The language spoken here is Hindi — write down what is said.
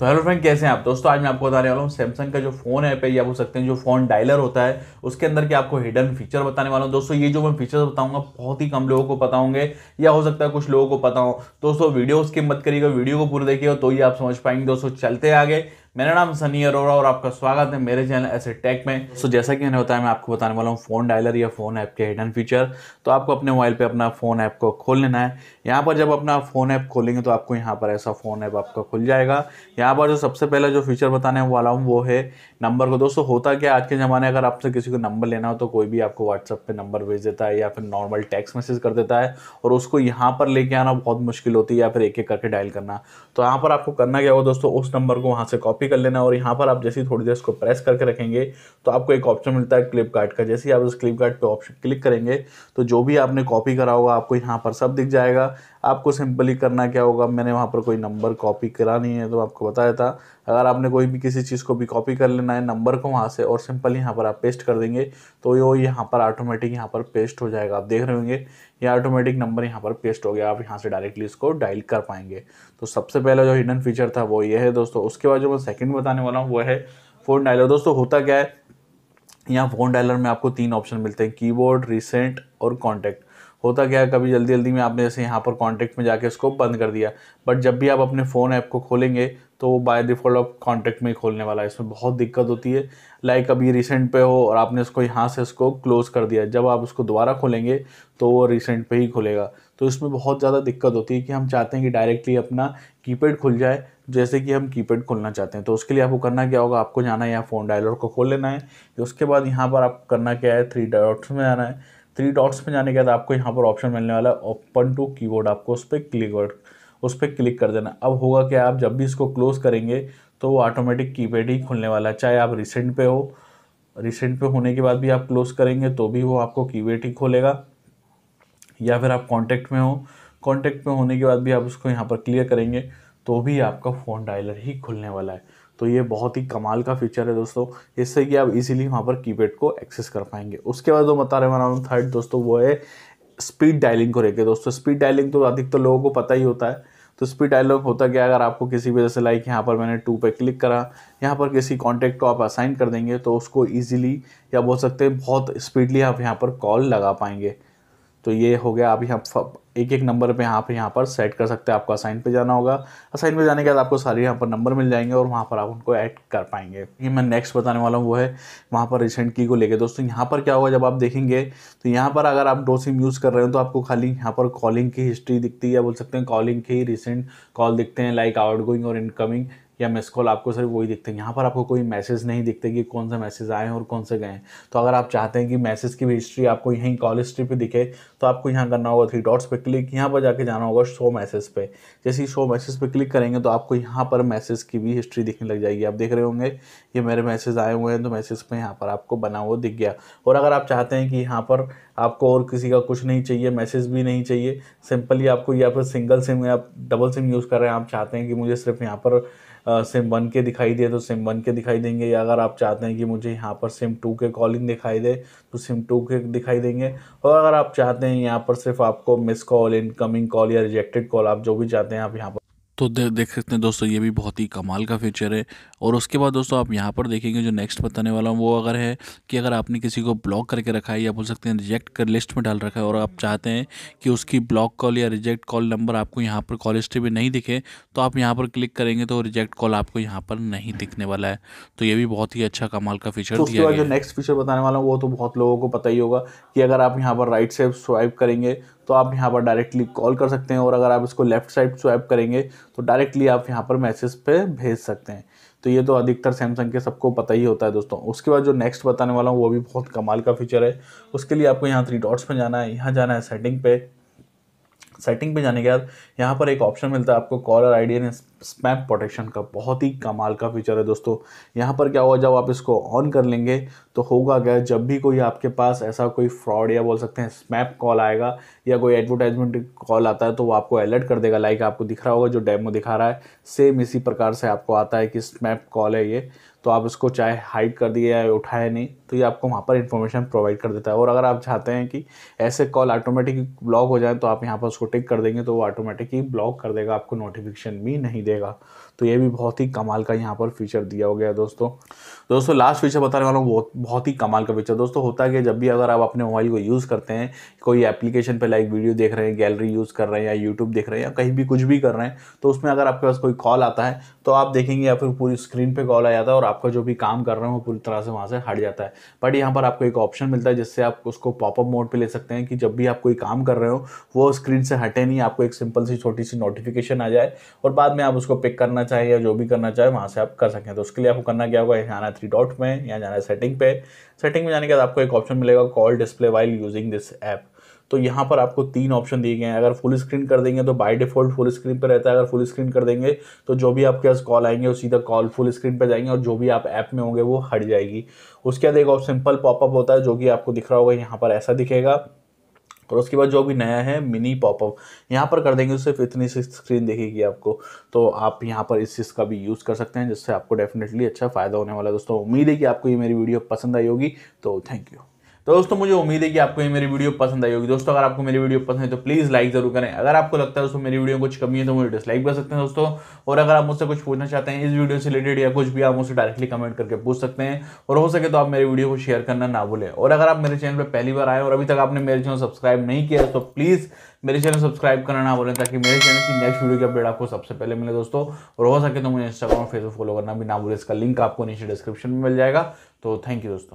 तो हेलो फ्रेंड कैसे हैं आप दोस्तों आज मैं आपको बताने वाला हूँ सैमसंग का जो फोन ऐप है या बोल सकते हैं जो फोन डायलर होता है उसके अंदर के आपको हिडन फीचर बताने वाला हूँ दोस्तों ये जो मैं फीचर्स बताऊंगा बहुत ही कम लोगों को पता होंगे या हो सकता है कुछ लोगों को पता हो दोस्तों वीडियो उसकी मत करिएगा वीडियो को पूरा देखिएगा तो ये आप समझ पाएंगे दोस्तों चलते आगे मेरा नाम सनी अरोरा और आपका स्वागत है मेरे चैनल ऐसे टेक में सो so, जैसा कि मैंने बताया मैं आपको बताने वाला हूँ फ़ोन डायलर या फ़ोन ऐप के हिडन फीचर तो आपको अपने मोबाइल पे अपना फ़ोन ऐप को खोल लेना है यहाँ पर जब अपना फ़ोन ऐप खोलेंगे तो आपको यहाँ पर ऐसा फ़ोन ऐप आपका खुल जाएगा यहाँ पर जो सबसे पहला जो फीचर बताने वाला हूँ वो है नंबर को दोस्तों होता क्या आज के ज़माने अगर आपसे किसी को नंबर लेना हो तो कोई भी आपको व्हाट्सअप पर नंबर भेज देता है या फिर नॉर्मल टेक्स्ट मैसेज कर देता है और उसको यहाँ पर लेके आना बहुत मुश्किल होती है या फिर एक एक करके डायल करना तो यहाँ पर आपको करना क्या होगा दोस्तों उस नंबर को वहाँ से कॉपी कॉपी कर लेना और यहाँ पर आप जैसे ही थोड़ी देर इसको प्रेस करके रखेंगे तो आपको एक ऑप्शन मिलता है क्लिप कार्ड का जैसे ही आप उस क्लिप कार्ड पर ऑप्शन क्लिक करेंगे तो जो भी आपने कॉपी करा होगा आपको यहाँ पर सब दिख जाएगा आपको सिंपली करना क्या होगा मैंने वहाँ पर कोई नंबर कॉपी करा नहीं है तो आपको बताया था अगर आपने कोई भी किसी चीज़ को भी कॉपी कर लेना है नंबर को वहाँ से और सिंपली यहाँ पर आप पेस्ट कर देंगे तो यो यहाँ पर ऑटोमेटिक यहाँ पर पेस्ट हो जाएगा आप देख रहे होंगे ये ऑटोमेटिक नंबर यहाँ पर पेस्ट हो गया आप यहाँ से डायरेक्टली इसको डायल कर पाएंगे तो सबसे पहला जो हिडन फीचर था वो ये है दोस्तों उसके बाद जो मैं सेकेंड बताने वाला हूँ वो है फ़ोन डायलर दोस्तों होता क्या है यहाँ फ़ोन डायलर में आपको तीन ऑप्शन मिलते हैं कीबोर्ड रिसेंट और कॉन्टैक्ट होता क्या है कभी जल्दी जल्दी में आपने जैसे यहाँ पर कॉन्टैक्ट में जाके उसको बंद कर दिया बट जब भी आप अपने फ़ोन ऐप को खोलेंगे तो वो बाय डिफ़ॉल्ट आप कॉन्टैक्ट में ही खोलने वाला है इसमें बहुत दिक्कत होती है लाइक अभी रिसेंट पे हो और आपने उसको यहाँ से उसको क्लोज़ कर दिया जब आप उसको दोबारा खोलेंगे तो वो रिसेंट पे ही खुलेगा तो इसमें बहुत ज़्यादा दिक्कत होती है कि हम चाहते हैं कि डायरेक्टली अपना कीपैड खुल जाए जैसे कि हम कीपैड खोलना चाहते हैं तो उसके लिए आपको करना क्या होगा आपको जाना है यहाँ फ़ोन डायलर को खोल लेना है उसके बाद यहाँ पर आप करना क्या है थ्री डॉट्स में आना है थ्री डॉट्स पे जाने के बाद आपको यहाँ पर ऑप्शन मिलने वाला है ओपन टू कीबोर्ड आपको उस पर क्लिक और उस पर क्लिक कर देना अब होगा क्या आप जब भी इसको क्लोज़ करेंगे तो वो ऑटोमेटिक कीपैड ही खुलने वाला है चाहे आप रिसेंट पे हो रिसेंट पे होने के बाद भी आप क्लोज़ करेंगे तो भी वो आपको कीपैड ही खोलेगा या फिर आप कॉन्टैक्ट में हो कॉन्टैक्ट में होने के बाद भी आप उसको यहाँ पर क्लियर करेंगे तो भी आपका फ़ोन डायलर ही खुलने वाला है तो ये बहुत ही कमाल का फीचर है दोस्तों इससे कि आप इजीली वहाँ पर कीपैड को एक्सेस कर पाएंगे उसके बाद जो बता रहे मैं हूँ थर्ड दोस्तों वो है स्पीड डायलिंग को लेकर दोस्तों स्पीड डायलिंग तो अधिकतर तो लोगों को पता ही होता है तो स्पीड डायलॉग होता क्या अगर आपको किसी वजह से लाइक यहाँ पर मैंने टू पे क्लिक करा यहाँ पर किसी कॉन्टैक्ट को आप असाइन कर देंगे तो उसको ईजिली या बोल सकते हैं बहुत स्पीडली आप यहाँ पर कॉल लगा पाएंगे तो ये हो गया आप यहाँ एक एक नंबर पे यहाँ पे यहाँ पर सेट कर सकते हैं आपको असाइन पे जाना होगा असाइन पे जाने के बाद आपको सारे यहाँ पर नंबर मिल जाएंगे और वहाँ पर आप उनको ऐड कर पाएंगे ये मैं नेक्स्ट बताने वाला हूँ वो है वहाँ पर रिसेंट की को लेके दोस्तों यहाँ पर क्या होगा जब आप देखेंगे तो यहाँ पर अगर आप दो सिम यूज़ कर रहे हो तो आपको खाली यहाँ पर कॉलिंग की हिस्ट्री दिखती है बोल सकते हैं कॉलिंग की रिसेंट कॉल दिखते हैं लाइक आउट गोइंग और इनकमिंग या मिस कॉल आपको सिर्फ वही दिखते हैं यहाँ पर आपको कोई मैसेज नहीं दिखते कि कौन सा मैसेज आए हैं और कौन से गए हैं तो अगर आप चाहते हैं कि मैसेज की भी हिस्ट्री आपको यहीं कॉल हिस्ट्री पे दिखे तो आपको यहाँ करना होगा थ्री डॉट्स पे क्लिक यहाँ पर जाके जाना होगा शो मैसेज पे जैसे ही शो मैसेज पे क्लिक करेंगे तो आपको यहाँ पर मैसेज की भी हिस्ट्री दिखने लग जाएगी आप देख रहे होंगे ये मेरे मैसेज आए हुए हैं तो मैसेज पर यहाँ पर आपको बना हुआ दिख गया और अगर आप चाहते हैं कि यहाँ पर आपको और किसी का कुछ नहीं चाहिए मैसेज भी नहीं चाहिए सिंपली आपको या फिर सिंगल सिम या डबल सिम यूज़ कर रहे हैं आप चाहते हैं कि मुझे सिर्फ यहाँ पर सिम वन के दिखाई दिए तो सिम वन के दिखाई देंगे या अगर आप चाहते हैं कि मुझे यहाँ पर सिम टू के कॉलिंग दिखाई दे तो सिम टू के दिखाई देंगे और अगर आप चाहते हैं यहाँ पर सिर्फ आपको मिस कॉल इनकमिंग कॉल या रिजेक्टेड कॉल आप जो भी चाहते हैं आप यहाँ पर तो दे, देख सकते हैं दोस्तों ये भी बहुत ही कमाल का फीचर है और उसके बाद दोस्तों आप यहाँ पर देखेंगे जो नेक्स्ट बताने वाला हूँ वो अगर है कि अगर आपने किसी को ब्लॉक करके रखा है या बोल सकते हैं रिजेक्ट कर लिस्ट में डाल रखा है और आप चाहते हैं कि उसकी ब्लॉक कॉल या रिजेक्ट कॉल नंबर आपको यहाँ पर कॉल हिस्ट्री में नहीं दिखे तो आप यहाँ पर क्लिक करेंगे तो रिजेक्ट कॉल आपको यहाँ पर नहीं दिखने वाला है तो ये भी बहुत ही अच्छा कमाल का फीचर दिया जो नेक्स्ट फीचर बताने वाला हूँ वो तो बहुत लोगों को पता ही होगा कि अगर आप यहाँ पर राइट साइड स्वाइप करेंगे तो आप यहाँ पर डायरेक्टली कॉल कर सकते हैं और अगर आप इसको लेफ्ट साइड स्वाइप करेंगे तो डायरेक्टली आप यहाँ पर मैसेज पे भेज सकते हैं तो ये तो अधिकतर सैमसंग के सबको पता ही होता है दोस्तों उसके बाद जो नेक्स्ट बताने वाला हूँ वो भी बहुत कमाल का फीचर है उसके लिए आपको यहाँ थ्री डॉट्स में जाना है यहाँ जाना है सेटिंग पे सेटिंग पे जाने के बाद यहाँ पर एक ऑप्शन मिलता है आपको कॉलर आई डी स्मैप प्रोटेक्शन का बहुत ही कमाल का फीचर है दोस्तों यहाँ पर क्या होगा जब आप इसको ऑन कर लेंगे तो होगा क्या जब भी कोई आपके पास ऐसा कोई फ्रॉड या बोल सकते हैं स्मैप कॉल आएगा या कोई एडवर्टाइजमेंट कॉल आता है तो वो आपको अलर्ट कर देगा लाइक आपको दिख रहा होगा जो डेमो दिखा रहा है सेम इसी प्रकार से आपको आता है कि स्मैप कॉल है ये तो आप इसको चाहे हाइड कर दिए या उठाए नहीं तो ये आपको वहाँ पर इन्फॉर्मेशन प्रोवाइड कर देता है और अगर आप चाहते हैं कि ऐसे कॉल ऑटोमेटिक ब्लॉक हो जाए तो आप यहाँ पर उसको टिक कर देंगे तो वो ऑटोमेटिक ब्लॉक कर देगा आपको नोटिफिकेशन भी नहीं देगा तो ये भी बहुत ही कमाल का यहाँ पर फीचर दिया हो गया दोस्तों दोस्तों लास्ट फीचर बताने वाला हूँ बहुत बहुत ही कमाल का फीचर दोस्तों होता है कि जब भी अगर आप अपने मोबाइल को यूज़ करते हैं कोई एप्लीकेशन पे लाइक वीडियो देख रहे हैं गैलरी यूज़ कर रहे हैं या यूट्यूब देख रहे हैं या कहीं भी कुछ भी कर रहे हैं तो उसमें अगर आपके पास कोई कॉल आता है तो आप देखेंगे या फिर पूरी स्क्रीन पर कॉल आ जाता है और आपका जो भी काम कर रहे वो पूरी तरह से वहाँ से हट जाता है बट यहाँ पर आपको एक ऑप्शन मिलता है जिससे आप उसको पॉपअप मोड पर ले सकते हैं कि जब भी आप कोई काम कर रहे हो वो स्क्रीन से हटे नहीं आपको एक सिंपल सी छोटी सी नोटिफिकेशन आ जाए और बाद में आप आप उसको पिक करना चाहें या जो भी करना चाहें वहाँ से आप कर सकते हैं तो उसके लिए आपको करना क्या होगा यहाँ है थ्री डॉट में यहाँ जाना है सेटिंग पे सेटिंग में जाने के बाद आपको एक ऑप्शन मिलेगा call display while using this app तो यहाँ पर आपको तीन ऑप्शन दिए गए हैं अगर फुल स्क्रीन कर देंगे तो बाय डिफॉल्ट फुल स्क्रीन पर रहता है अगर फुल स्क्रीन कर देंगे तो जो भी आपके पास कॉल आएंगे वो सीधा कॉल फुल स्क्रीन पर जाएंगे और जो भी आप ऐप में होंगे वो हट जाएगी उसके बाद एक और सिंपल पॉपअप होता है जो कि आपको दिख रहा होगा यहाँ पर ऐसा दिखेगा और उसके बाद जो भी नया है मिनी पॉपअप यहाँ पर कर देंगे सिर्फ इतनी सी स्क्रीन देखेगी आपको तो आप यहाँ पर इस चीज़ का भी यूज़ कर सकते हैं जिससे आपको डेफिनेटली अच्छा फ़ायदा होने वाला है दोस्तों उम्मीद है कि आपको ये मेरी वीडियो पसंद आई होगी तो थैंक यू तो दोस्तों मुझे उम्मीद है कि आपको ये मेरी वीडियो पसंद आई होगी दोस्तों अगर आपको मेरी वीडियो पसंद है तो प्लीज़ लाइक जरूर करें अगर आपको लगता है दोस्तों मेरी वीडियो कुछ कमी है तो मुझे डिसलाइक कर सकते हैं दोस्तों और अगर आप मुझसे कुछ पूछना चाहते हैं इस वीडियो से रिलेटेड या कुछ भी आप मुझसे डायरेक्टली कमेंट करके पूछ सकते हैं और हो सके तो आप मेरी वीडियो को शेयर करना ना भूलें और अगर आप मेरे चैनल पर पहली बार आए और अभी तक आपने मेरे चैनल सब्सक्राइब नहीं किया तो प्लीज़ मेरे चैनल सब्सक्राइब करना ना भूलें ताकि मेरे चैनल की नेक्स्ट वीडियो की अपडेट आपको सबसे पहले मिले दोस्तों और हो सके तो मुझे इंस्टाग्राम फेसबुक फॉलो करना भी ना भूलें इसका लिंक आपको नीचे डिस्क्रिप्शन में मिल जाएगा तो थैंक यू दोस्तों